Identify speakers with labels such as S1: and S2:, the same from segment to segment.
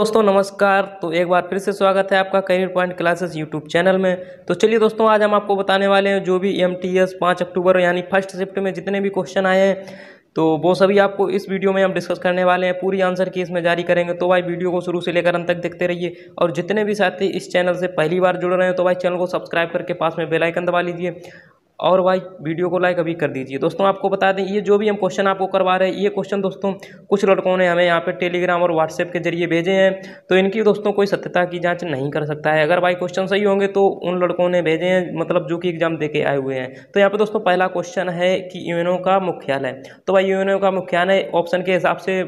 S1: दोस्तों नमस्कार तो एक बार फिर से स्वागत है आपका career point classes YouTube channel में तो चलिए दोस्तों आज हम आपको बताने वाले हैं जो भी एम टी एस पाँच अक्टूबर यानी फर्स्ट शिफ्ट में जितने भी क्वेश्चन आए हैं तो वो सभी आपको इस वीडियो में हम डिस्कस करने वाले हैं पूरी आंसर की इसमें जारी करेंगे तो भाई वीडियो को शुरू से लेकर अंत तक देखते रहिए और जितने भी साथी इस चैनल से पहली बार जुड़ रहे हैं तो भाई चैनल को सब्सक्राइब करके पास में बेलाइकन दबा लीजिए और भाई वीडियो को लाइक अभी कर दीजिए दोस्तों आपको बता दें ये जो भी हम क्वेश्चन आपको करवा रहे हैं ये क्वेश्चन दोस्तों कुछ लड़कों ने हमें यहाँ पे टेलीग्राम और व्हाट्सएप के जरिए भेजे हैं तो इनकी दोस्तों कोई सत्यता की जांच नहीं कर सकता है अगर भाई क्वेश्चन सही होंगे तो उन लड़कों ने भेजे हैं मतलब जो कि एग्जाम दे के आए हुए हैं तो यहाँ पर दोस्तों पहला क्वेश्चन है कि यूएनओ का मुख्यालय तो भाई यूएनओ का मुख्यालय ऑप्शन के हिसाब से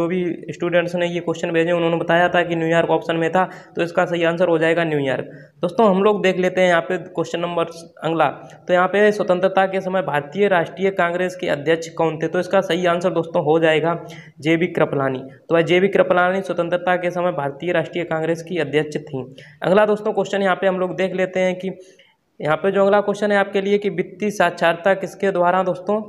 S1: जो भी स्टूडेंट्स ने ये क्वेश्चन भेजे उन्होंने बताया था कि न्यूयॉर्क ऑप्शन में था तो इसका सही आंसर हो जाएगा न्यूयॉर्क दोस्तों हम लोग देख लेते हैं यहाँ पे क्वेश्चन नंबर अगला तो यहाँ पे स्वतंत्रता के समय भारतीय राष्ट्रीय कांग्रेस के अध्यक्ष कौन थे तो इसका सही आंसर दोस्तों हो जाएगा जे बी कृपलानी तो भाई जे बी कृपलानी स्वतंत्रता के समय भारतीय राष्ट्रीय कांग्रेस की अध्यक्ष थी अगला दोस्तों क्वेश्चन यहाँ पे हम लोग देख लेते हैं कि यहाँ पे जो अगला क्वेश्चन है आपके लिए कि वित्तीय साक्षरता किसके द्वारा दोस्तों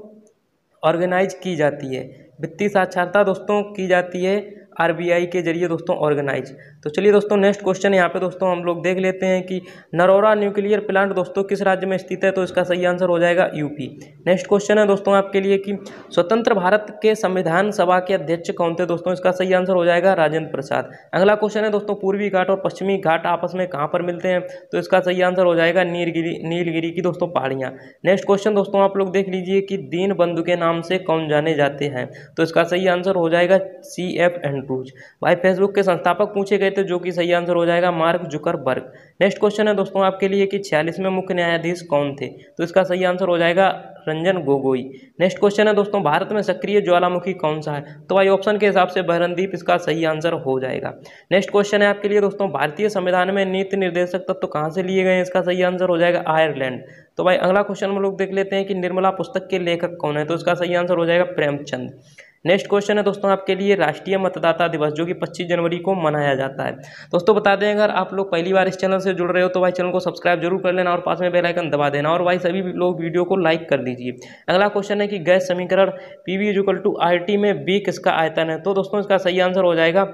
S1: ऑर्गेनाइज की जाती है वित्तीय साक्षरता दोस्तों की जाती है आरबीआई के जरिए दोस्तों ऑर्गेनाइज तो चलिए दोस्तों नेक्स्ट क्वेश्चन यहाँ पे दोस्तों हम लोग देख लेते हैं कि नरोरा न्यूक्लियर प्लांट दोस्तों किस राज्य में स्थित है तो इसका सही आंसर हो जाएगा यूपी नेक्स्ट क्वेश्चन है दोस्तों आपके लिए कि स्वतंत्र भारत के संविधान सभा के अध्यक्ष कौन थे दोस्तों इसका सही आंसर हो जाएगा राजेंद्र प्रसाद अगला क्वेश्चन है दोस्तों पूर्वी घाट और पश्चिमी घाट आपस में कहाँ पर मिलते हैं तो इसका सही आंसर हो जाएगा नीलगिरी नीलगिरी की दोस्तों पहाड़ियाँ नेक्स्ट क्वेश्चन दोस्तों आप लोग देख लीजिए कि दीन बंधु के नाम से कौन जाने जाते हैं तो इसका सही आंसर हो जाएगा सी एफ एंड क्रूज भाई फेसबुक के संस्थापक पूछे गए थे जो कि सही आंसर हो जाएगा मार्क जुकरबर्ग नेक्स्ट क्वेश्चन है दोस्तों आपके लिए कि छियालीसवें मुख्य न्यायाधीश कौन थे तो इसका सही आंसर हो जाएगा रंजन गोगोई नेक्स्ट क्वेश्चन है दोस्तों भारत में सक्रिय ज्वालामुखी कौन सा है तो भाई ऑप्शन के हिसाब से बहरनदीप इसका सही आंसर हो जाएगा नेक्स्ट क्वेश्चन है आपके लिए दोस्तों भारतीय संविधान में नीति निर्देशक तत्व तो कहाँ से लिए गए हैं इसका सही आंसर हो जाएगा आयरलैंड तो भाई अगला क्वेश्चन हम लोग देख लेते हैं कि निर्मला पुस्तक के लेखक कौन है तो इसका सही आंसर हो जाएगा प्रेमचंद नेक्स्ट क्वेश्चन है दोस्तों आपके लिए राष्ट्रीय मतदाता दिवस जो कि 25 जनवरी को मनाया जाता है दोस्तों बता दें अगर आप लोग पहली बार इस चैनल से जुड़ रहे हो तो भाई चैनल को सब्सक्राइब जरूर कर लेना और पास में बेल आइकन दबा देना और भाई सभी लोग वीडियो को लाइक कर दीजिए अगला क्वेश्चन है कि गैस समीकरण P V two I T में बी किसका आयतन है तो दोस्तों इसका सही आंसर हो जाएगा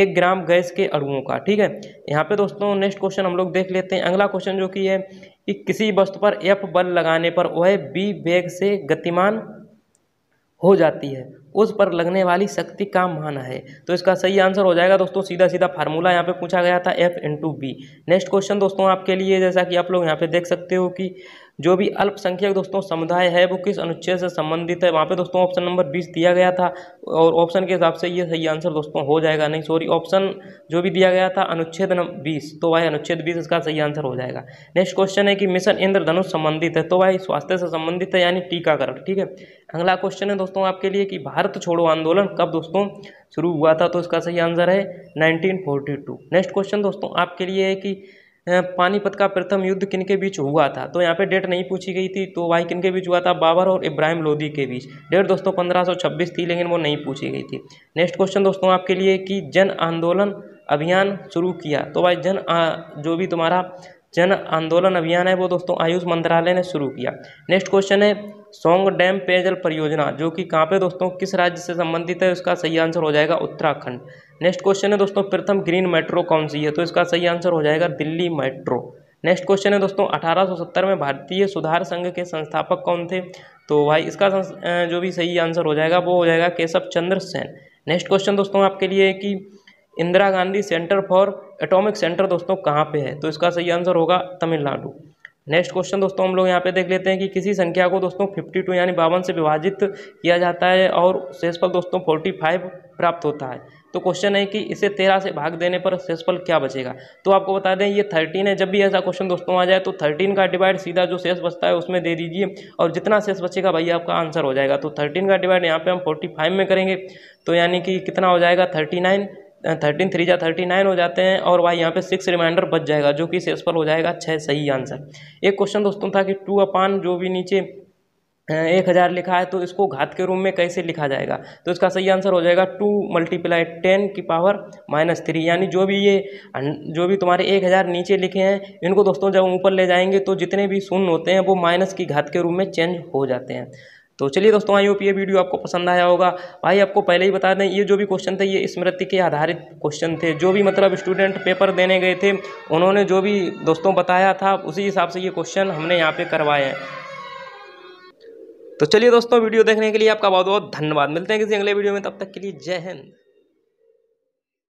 S1: एक ग्राम गैस के अड़ुओं का ठीक है यहाँ पे दोस्तों नेक्स्ट क्वेश्चन हम लोग देख लेते हैं अगला क्वेश्चन जो कि है कि किसी वस्तु पर एफ बल लगाने पर वह बी बैग से गतिमान हो जाती है उस पर लगने वाली शक्ति का मान है तो इसका सही आंसर हो जाएगा दोस्तों सीधा सीधा फार्मूला यहाँ पे पूछा गया था F into B next question दोस्तों आपके लिए जैसा कि आप लोग यहाँ पे देख सकते हो कि जो भी अल्पसंख्यक दोस्तों समुदाय है वो किस अनुच्छेद से संबंधित है वहाँ पे दोस्तों ऑप्शन नंबर बीस दिया गया था और ऑप्शन के हिसाब से ये सही आंसर दोस्तों हो जाएगा नहीं सॉरी ऑप्शन जो भी दिया गया था अनुच्छेद बीस तो वह अनुच्छेद बीस इसका सही आंसर हो जाएगा नेक्स्ट क्वेश्चन है कि मिशन इंद्रधनुष संबंधित है तो वह स्वास्थ्य से संबंधित है यानी टीकाकरण ठीक है अगला क्वेश्चन है दोस्तों आपके लिए कि भारत भारत तो छोड़ो आंदोलन कब दोस्तों शुरू हुआ था तो इसका सही आंसर है 1942 नेक्स्ट क्वेश्चन दोस्तों आपके लिए है कि पानीपत का प्रथम युद्ध किनके बीच हुआ था तो यहाँ पे डेट नहीं पूछी गई थी तो भाई किनके बीच हुआ था बाबर और इब्राहिम लोदी के बीच डेट दोस्तों 1526 थी लेकिन वो नहीं पूछी गई थी नेक्स्ट क्वेश्चन दोस्तों आपके लिए कि जन आंदोलन अभियान शुरू किया तो भाई जन आ, जो भी तुम्हारा जन आंदोलन अभियान है वो दोस्तों आयुष मंत्रालय ने शुरू किया नेक्स्ट क्वेश्चन है सोंग डैम पेयजल परियोजना जो कि कहाँ पे दोस्तों किस राज्य से संबंधित है उसका सही आंसर हो जाएगा उत्तराखंड नेक्स्ट क्वेश्चन है दोस्तों प्रथम ग्रीन मेट्रो कौन सी है तो इसका सही आंसर हो जाएगा दिल्ली मेट्रो नेक्स्ट क्वेश्चन है दोस्तों 1870 में भारतीय सुधार संघ के संस्थापक कौन थे तो भाई इसका जो भी सही आंसर हो जाएगा वो हो जाएगा केशव चंद्र सेन नेक्स्ट क्वेश्चन दोस्तों आपके लिए कि Indira Gandhi centre for atomic centre दोस्तों कहाँ पे है तो इसका सही आंसर होगा तमिलनाडु नेक्स्ट क्वेश्चन दोस्तों हम लोग यहाँ पे देख लेते हैं कि किसी संख्या को दोस्तों फिफ्टी टू यानी बावन से विभाजित किया जाता है और शेषफल दोस्तों फोर्टी फाइव प्राप्त होता है तो क्वेश्चन है कि इसे तेरह से भाग देने पर शेषफल क्या बचेगा तो आपको बता दें ये थर्टीन है जब भी ऐसा क्वेश्चन दोस्तों आ जाए तो थर्टीन का डिवाइड सीधा जो शेष बचता है उसमें दे दीजिए और जितना शेष बचेगा भाई आपका आंसर हो जाएगा तो थर्टीन का डिवाइड यहाँ पर हम फोर्टी में करेंगे तो यानी कि कितना हो जाएगा थर्टी थर्टीन थ्री या थर्टी नाइन हो जाते हैं और वाई यहाँ पे सिक्स रिमाइंडर बच जाएगा जो कि पर हो जाएगा छः सही आंसर एक क्वेश्चन दोस्तों था कि टू अपान जो भी नीचे एक हज़ार लिखा है तो इसको घात के रूप में कैसे लिखा जाएगा तो इसका सही आंसर हो जाएगा टू मल्टीप्लाई टेन की पावर माइनस थ्री यानी जो भी ये जो भी तुम्हारे एक हज़ार नीचे लिखे हैं इनको दोस्तों जब ऊपर ले जाएंगे तो जितने भी शून्य होते हैं वो माइनस की घात के रूप में चेंज हो जाते हैं तो चलिए दोस्तों आई होप ये वीडियो आपको पसंद आया होगा भाई आपको पहले ही बता दें ये जो भी क्वेश्चन थे ये स्मृति के आधारित क्वेश्चन थे जो भी मतलब स्टूडेंट पेपर देने गए थे उन्होंने जो भी दोस्तों बताया था उसी हिसाब से ये क्वेश्चन हमने यहाँ पे करवाए हैं तो चलिए दोस्तों वीडियो देखने के लिए आपका बहुत बहुत धन्यवाद मिलते हैं किसी अगले वीडियो में तब तक के लिए जय हिंद